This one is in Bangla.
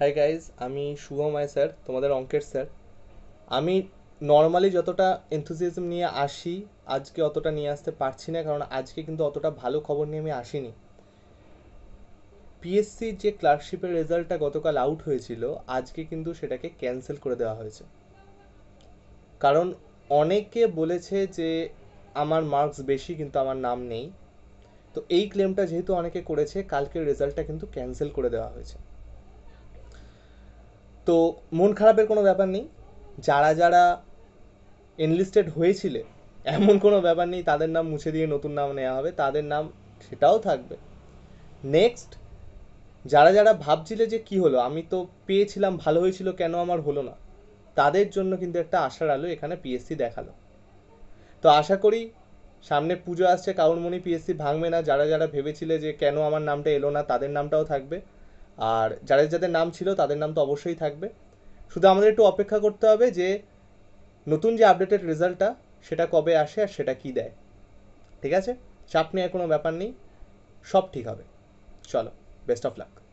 হাই গাইজ আমি শুভময় স্যার তোমাদের অঙ্কের স্যার আমি নর্মালি যতটা এনথুসিয়াজম নিয়ে আসি আজকে অতটা নিয়ে আসতে পারছি না কারণ আজকে কিন্তু অতটা ভালো খবর নিয়ে আমি আসিনি পিএসসির যে ক্লার্কশিপের রেজাল্টটা গতকাল আউট হয়েছিল আজকে কিন্তু সেটাকে ক্যান্সেল করে দেওয়া হয়েছে কারণ অনেকে বলেছে যে আমার মার্কস বেশি কিন্তু আমার নাম নেই তো এই ক্লেমটা যেহেতু অনেকে করেছে কালকের রেজাল্টটা কিন্তু ক্যান্সেল করে দেওয়া হয়েছে তো মন খারাপের কোনো ব্যাপার নেই যারা যারা এনলিস্টেড হয়েছিলে এমন কোনো ব্যাপার নেই তাদের নাম মুছে দিয়ে নতুন নাম নেওয়া হবে তাদের নাম সেটাও থাকবে নেক্সট যারা যারা ভাবছিলে যে কি হলো আমি তো পেয়েছিলাম ভালো হয়েছিল কেন আমার হলো না তাদের জন্য কিন্তু একটা আশার আলো এখানে পিএসসি দেখালো তো আশা করি সামনে পুজো আসছে কাউরমণি পিএসসি ভাঙবে না যারা যারা ভেবেছিলে যে কেন আমার নামটা এলো না তাদের নামটাও থাকবে আর যাদের যাদের নাম ছিল তাদের নাম তো অবশ্যই থাকবে শুধু আমাদের একটু অপেক্ষা করতে হবে যে নতুন যে আপডেটেড রেজাল্টটা সেটা কবে আসে আর সেটা কি দেয় ঠিক আছে চাপ নেওয়ার কোনো ব্যাপার নেই সব ঠিক হবে চলো বেস্ট অফ লাক